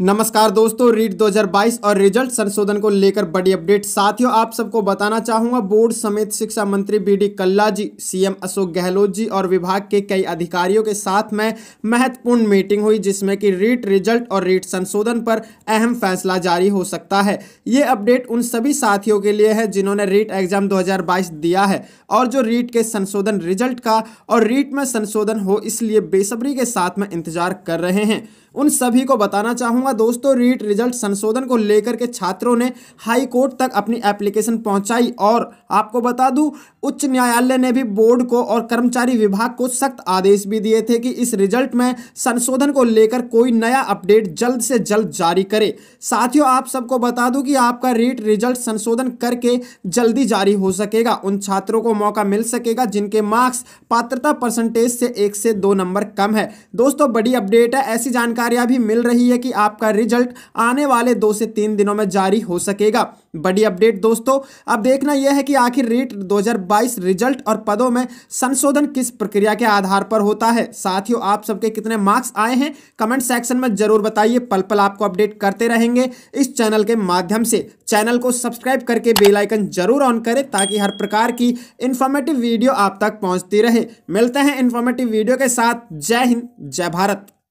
नमस्कार दोस्तों रीट 2022 और रिजल्ट संशोधन को लेकर बड़ी अपडेट साथियों आप सबको बताना चाहूंगा बोर्ड समेत शिक्षा मंत्री B D Kalla ji CM Ashok Gehlot ji और विभाग के कई अधिकारियों के साथ में महत्वपूर्ण मीटिंग हुई जिसमें कि रीट रिजल्ट और रीट संशोधन पर अहम फैसला जारी हो सकता है ये अपडेट उन सभी साथियों के लिए है जिन्होंने रीट एग्जाम दो दिया है और जो रीट के संशोधन रिजल्ट का और रीट में संशोधन हो इसलिए बेसब्री के साथ में इंतजार कर रहे हैं उन सभी को बताना चाहूँगा दोस्तों रीट रिजल्ट संशोधन को लेकर के छात्रों ने हाई कोर्ट तक अपनी एप्लीकेशन पहुँचाई और आपको बता दूँ उच्च न्यायालय ने भी बोर्ड को और कर्मचारी विभाग को सख्त आदेश भी दिए थे कि इस रिजल्ट में संशोधन को लेकर कोई नया अपडेट जल्द से जल्द जारी करे साथियों आप सबको बता दूं कि आपका रीट रिजल्ट संशोधन करके जल्दी जारी हो सकेगा उन छात्रों को मौका मिल सकेगा जिनके मार्क्स पात्रता परसेंटेज से एक से दो नंबर कम है दोस्तों बड़ी अपडेट है ऐसी जानकारी जानकारियां भी मिल रही है कि आपका रिजल्ट आने वाले दो से तीन दिनों में जारी हो सकेगा बड़ी अपडेट दोस्तों अब देखना यह है कि आखिर रीट 2022 रिजल्ट और पदों में संशोधन किस प्रक्रिया के आधार पर होता है साथियों आप सबके कितने मार्क्स आए हैं कमेंट सेक्शन में जरूर बताइए पल पल आपको अपडेट करते रहेंगे इस चैनल के माध्यम से चैनल को सब्सक्राइब करके बेल आइकन जरूर ऑन करें ताकि हर प्रकार की इन्फॉर्मेटिव वीडियो आप तक पहुँचती रहे मिलते हैं इन्फॉर्मेटिव वीडियो के साथ जय हिंद जय भारत